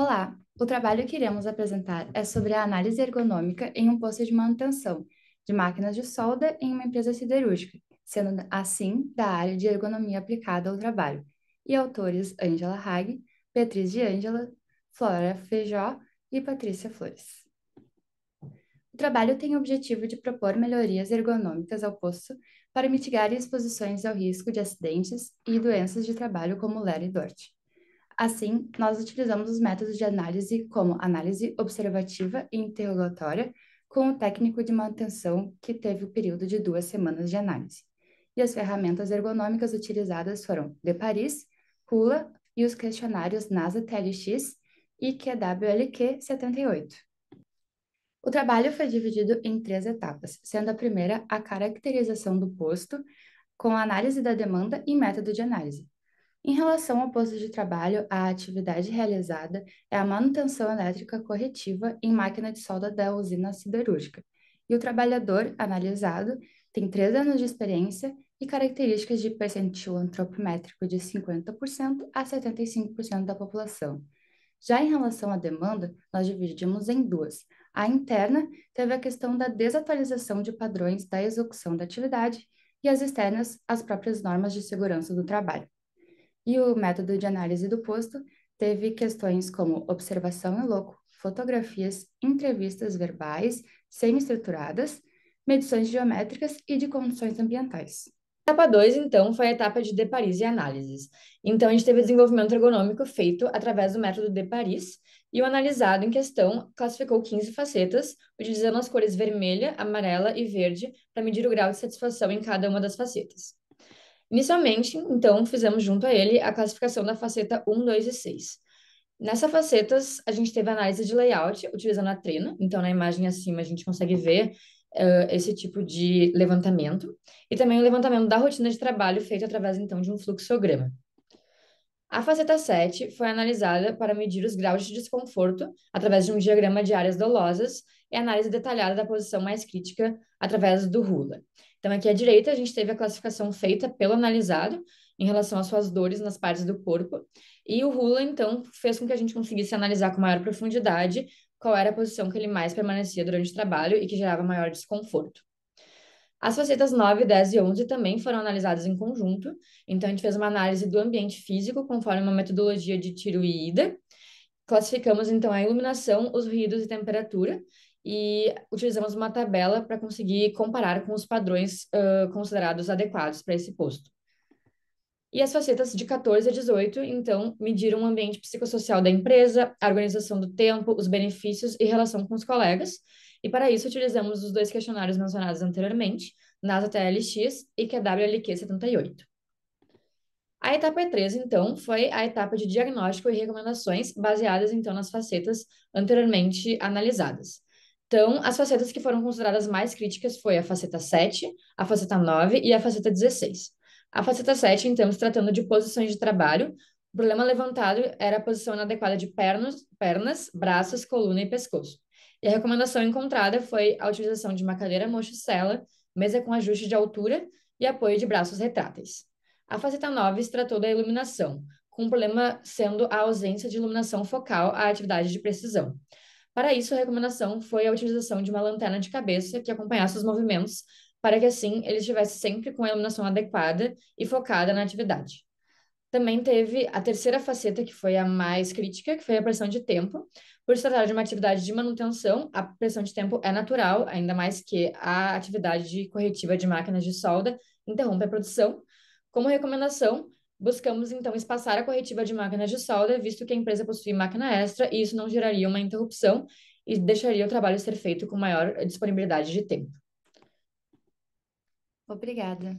Olá, o trabalho que iremos apresentar é sobre a análise ergonômica em um posto de manutenção de máquinas de solda em uma empresa siderúrgica, sendo assim da área de ergonomia aplicada ao trabalho, e autores Ângela Hag, Beatriz de Ângela, Flora Feijó e Patrícia Flores. O trabalho tem o objetivo de propor melhorias ergonômicas ao posto para mitigar exposições ao risco de acidentes e doenças de trabalho como lera e DORT. Assim, nós utilizamos os métodos de análise como análise observativa e interrogatória, com o técnico de manutenção que teve o período de duas semanas de análise. E as ferramentas ergonômicas utilizadas foram de Paris, Hula e os questionários NASA TLX e QWLQ 78. O trabalho foi dividido em três etapas, sendo a primeira a caracterização do posto, com análise da demanda e método de análise, em relação ao posto de trabalho, a atividade realizada é a manutenção elétrica corretiva em máquina de solda da usina siderúrgica. E o trabalhador analisado tem três anos de experiência e características de percentil antropométrico de 50% a 75% da população. Já em relação à demanda, nós dividimos em duas. A interna teve a questão da desatualização de padrões da execução da atividade e as externas, as próprias normas de segurança do trabalho. E o método de análise do posto teve questões como observação em loco, fotografias, entrevistas verbais semi-estruturadas, medições geométricas e de condições ambientais. Etapa 2, então, foi a etapa de De Paris e análises. Então, a gente teve desenvolvimento ergonômico feito através do método De Paris, e o analisado em questão classificou 15 facetas, utilizando as cores vermelha, amarela e verde para medir o grau de satisfação em cada uma das facetas. Inicialmente, então, fizemos junto a ele a classificação da faceta 1, 2 e 6. Nessa facetas, a gente teve análise de layout utilizando a trena. Então, na imagem acima, a gente consegue ver uh, esse tipo de levantamento. E também o levantamento da rotina de trabalho feito através, então, de um fluxograma. A faceta 7 foi analisada para medir os graus de desconforto através de um diagrama de áreas dolosas e análise detalhada da posição mais crítica através do RULA. Então, aqui à direita, a gente teve a classificação feita pelo analisado em relação às suas dores nas partes do corpo, e o RULA, então, fez com que a gente conseguisse analisar com maior profundidade qual era a posição que ele mais permanecia durante o trabalho e que gerava maior desconforto. As facetas 9, 10 e 11 também foram analisadas em conjunto, então a gente fez uma análise do ambiente físico conforme uma metodologia de tiro e ida. Classificamos então a iluminação, os ruídos e temperatura, e utilizamos uma tabela para conseguir comparar com os padrões uh, considerados adequados para esse posto. E as facetas de 14 a 18, então, mediram o ambiente psicossocial da empresa, a organização do tempo, os benefícios e relação com os colegas. E para isso, utilizamos os dois questionários mencionados anteriormente, NASA TLX e QWLQ 78. A etapa E3, então, foi a etapa de diagnóstico e recomendações, baseadas, então, nas facetas anteriormente analisadas. Então, as facetas que foram consideradas mais críticas foi a faceta 7, a faceta 9 e a faceta 16. A faceta 7, então, se tratando de posições de trabalho, o problema levantado era a posição inadequada de pernos, pernas, braços, coluna e pescoço. E a recomendação encontrada foi a utilização de uma cadeira mochicela, mesa com ajuste de altura e apoio de braços retráteis. A faceta 9 se tratou da iluminação, com o problema sendo a ausência de iluminação focal à atividade de precisão. Para isso, a recomendação foi a utilização de uma lanterna de cabeça que acompanhasse os movimentos para que assim ele estivesse sempre com a iluminação adequada e focada na atividade. Também teve a terceira faceta, que foi a mais crítica, que foi a pressão de tempo. Por se tratar de uma atividade de manutenção, a pressão de tempo é natural, ainda mais que a atividade de corretiva de máquinas de solda interrompe a produção. Como recomendação, buscamos então espaçar a corretiva de máquinas de solda, visto que a empresa possui máquina extra e isso não geraria uma interrupção e deixaria o trabalho ser feito com maior disponibilidade de tempo. Obrigada.